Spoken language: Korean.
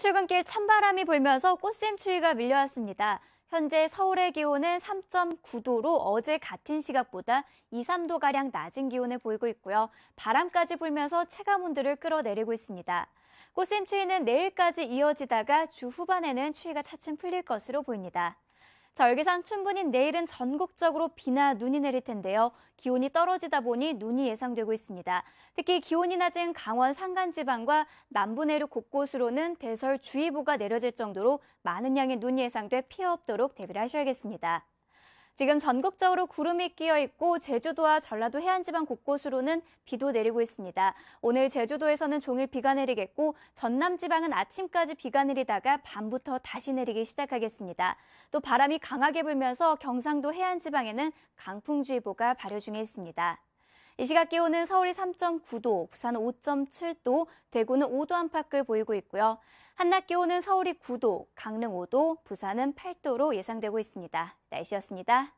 출근길 찬바람이 불면서 꽃샘추위가 밀려왔습니다. 현재 서울의 기온은 3.9도로 어제 같은 시각보다 2, 3도가량 낮은 기온을 보이고 있고요. 바람까지 불면서 체감온도를 끌어내리고 있습니다. 꽃샘추위는 내일까지 이어지다가 주 후반에는 추위가 차츰 풀릴 것으로 보입니다. 자, 여기선 춘분히 내일은 전국적으로 비나 눈이 내릴 텐데요. 기온이 떨어지다 보니 눈이 예상되고 있습니다. 특히 기온이 낮은 강원 산간지방과 남부 내륙 곳곳으로는 대설주의보가 내려질 정도로 많은 양의 눈이 예상돼 피해 없도록 대비를 하셔야겠습니다. 지금 전국적으로 구름이 끼어 있고 제주도와 전라도 해안지방 곳곳으로는 비도 내리고 있습니다. 오늘 제주도에서는 종일 비가 내리겠고 전남 지방은 아침까지 비가 내리다가 밤부터 다시 내리기 시작하겠습니다. 또 바람이 강하게 불면서 경상도 해안 지방에는 강풍주의보가 발효 중에 있습니다. 이 시각 기온은 서울이 3.9도, 부산은 5.7도, 대구는 5도 안팎을 보이고 있고요. 한낮 기온은 서울이 9도, 강릉 5도, 부산은 8도로 예상되고 있습니다. 날씨였습니다.